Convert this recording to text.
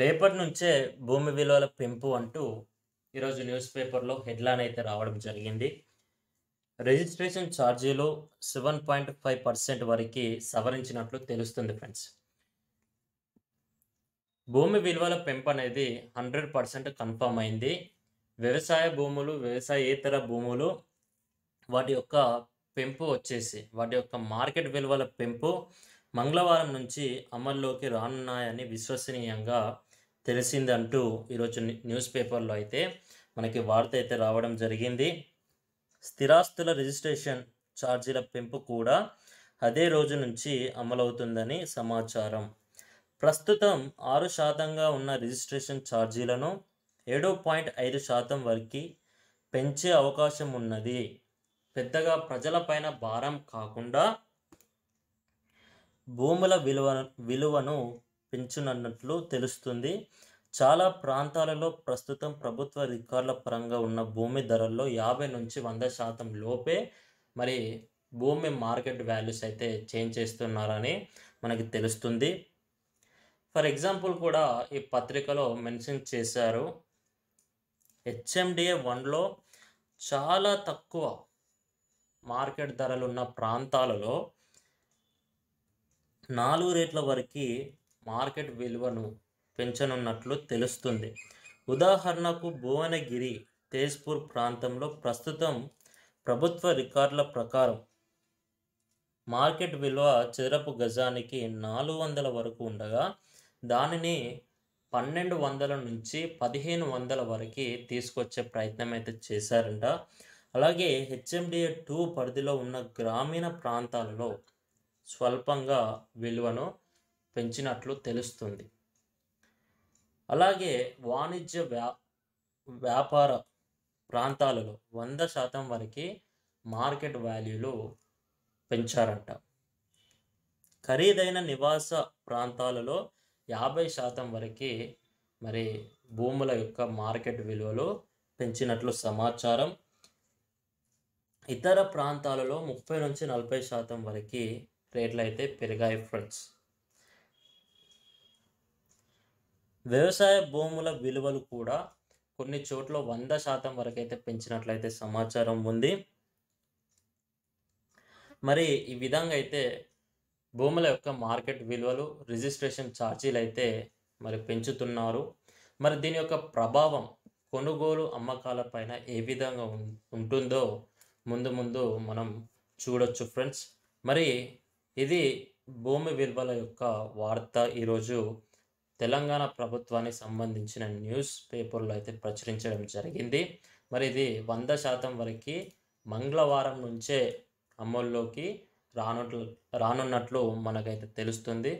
రేపటి నుంచే భూమి విలువల పెంపు అంటూ ఈరోజు న్యూస్ పేపర్లో హెడ్లైన్ అయితే రావడం జరిగింది రిజిస్ట్రేషన్ ఛార్జీలు సెవెన్ పాయింట్ ఫైవ్ పర్సెంట్ వరకు సవరించినట్లు తెలుస్తుంది ఫ్రెండ్స్ భూమి విలువల పెంపు అనేది హండ్రెడ్ పర్సెంట్ కన్ఫర్మ్ అయింది వ్యవసాయ భూములు వ్యవసాయేతర భూములు వాటి యొక్క పెంపు వచ్చేసి వాటి యొక్క మార్కెట్ విలువల పెంపు మంగళవారం నుంచి అమల్లోకి రానున్నాయని విశ్వసనీయంగా తెలిసింది అంటూ ఈరోజు న్యూస్ పేపర్లో అయితే మనకి వార్త అయితే రావడం జరిగింది స్థిరాస్తుల రిజిస్ట్రేషన్ ఛార్జీల పెంపు కూడా అదే రోజు నుంచి అమలవుతుందని సమాచారం ప్రస్తుతం ఆరు శాతంగా ఉన్న రిజిస్ట్రేషన్ ఛార్జీలను ఏడు పాయింట్ ఐదు శాతం వరకు పెంచే అవకాశం ఉన్నది పెద్దగా ప్రజలపైన భారం కాకుండా భూముల విలువ విలువను పెంచునన్నట్లు తెలుస్తుంది చాలా ప్రాంతాలలో ప్రస్తుతం ప్రభుత్వ రికార్డుల పరంగా ఉన్న భూమి ధరల్లో యాభై నుంచి వంద శాతం లోపే మరి భూమి మార్కెట్ వాల్యూస్ అయితే చేంజ్ చేస్తున్నారని మనకి తెలుస్తుంది ఫర్ ఎగ్జాంపుల్ కూడా ఈ పత్రికలో మెన్షన్ చేశారు హెచ్ఎండిఏ వన్లో చాలా తక్కువ మార్కెట్ ధరలు ఉన్న ప్రాంతాలలో నాలుగు రేట్ల వరకు మార్కెట్ విలువను పెంచనున్నట్లు తెలుస్తుంది ఉదాహరణకు భువనగిరి తేజ్పూర్ ప్రాంతంలో ప్రస్తుతం ప్రభుత్వ రికార్డుల ప్రకారం మార్కెట్ విలువ చదరపు గజానికి నాలుగు వందల వరకు ఉండగా దానిని పన్నెండు వందల నుంచి పదిహేను వందల వరకు తీసుకొచ్చే ప్రయత్నం అయితే చేశారంట అలాగే హెచ్ఎండిఏ టూ పరిధిలో ఉన్న గ్రామీణ ప్రాంతాలలో స్వల్పంగా విలువను పెంచినట్లు తెలుస్తుంది అలాగే వాణిజ్య వ్యా వ్యాపార ప్రాంతాలలో వంద శాతం వరకు మార్కెట్ వాల్యూలు పెంచారంట ఖరీదైన నివాస ప్రాంతాలలో యాభై శాతం వరకు మరి భూముల యొక్క మార్కెట్ విలువలు పెంచినట్లు సమాచారం ఇతర ప్రాంతాలలో ముప్పై నుంచి నలభై శాతం వరకు రేట్లు అయితే పెరిగాయి ఫ్రెండ్స్ వ్యవసాయ భూముల విలువలు కూడా కొన్ని చోట్ల వంద శాతం వరకు అయితే పెంచినట్లయితే సమాచారం ఉంది మరి ఈ విధంగా అయితే భూముల యొక్క మార్కెట్ విలువలు రిజిస్ట్రేషన్ ఛార్జీలు అయితే మరి పెంచుతున్నారు మరి దీని యొక్క ప్రభావం కొనుగోలు అమ్మకాల పైన ఏ విధంగా ఉంటుందో ముందు ముందు మనం చూడొచ్చు ఫ్రెండ్స్ మరి ఇది భూమి విలువల యొక్క వార్త ఈరోజు తెలంగాణ ప్రభుత్వానికి సంబంధించిన న్యూస్ పేపర్లో అయితే ప్రచురించడం జరిగింది మరి ఇది వంద శాతం వరకు మంగళవారం నుంచే అమల్లోకి రాను రానున్నట్లు మనకైతే తెలుస్తుంది